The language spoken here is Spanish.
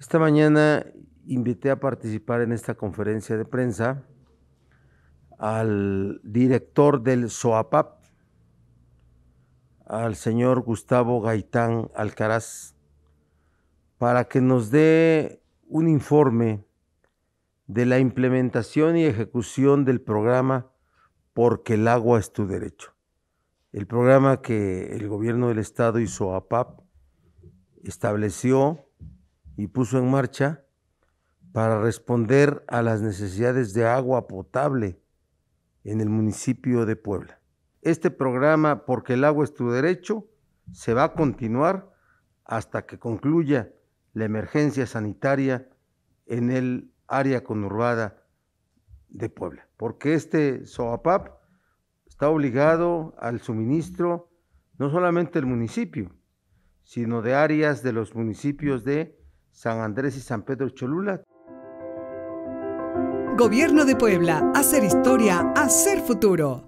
Esta mañana invité a participar en esta conferencia de prensa al director del SOAPAP, al señor Gustavo Gaitán Alcaraz, para que nos dé un informe de la implementación y ejecución del programa Porque el agua es tu derecho. El programa que el gobierno del estado y SOAPAP estableció y puso en marcha para responder a las necesidades de agua potable en el municipio de Puebla. Este programa, porque el agua es tu derecho, se va a continuar hasta que concluya la emergencia sanitaria en el área conurbada de Puebla, porque este SOAPAP está obligado al suministro no solamente del municipio, sino de áreas de los municipios de San Andrés y San Pedro Cholula. Gobierno de Puebla, hacer historia, hacer futuro.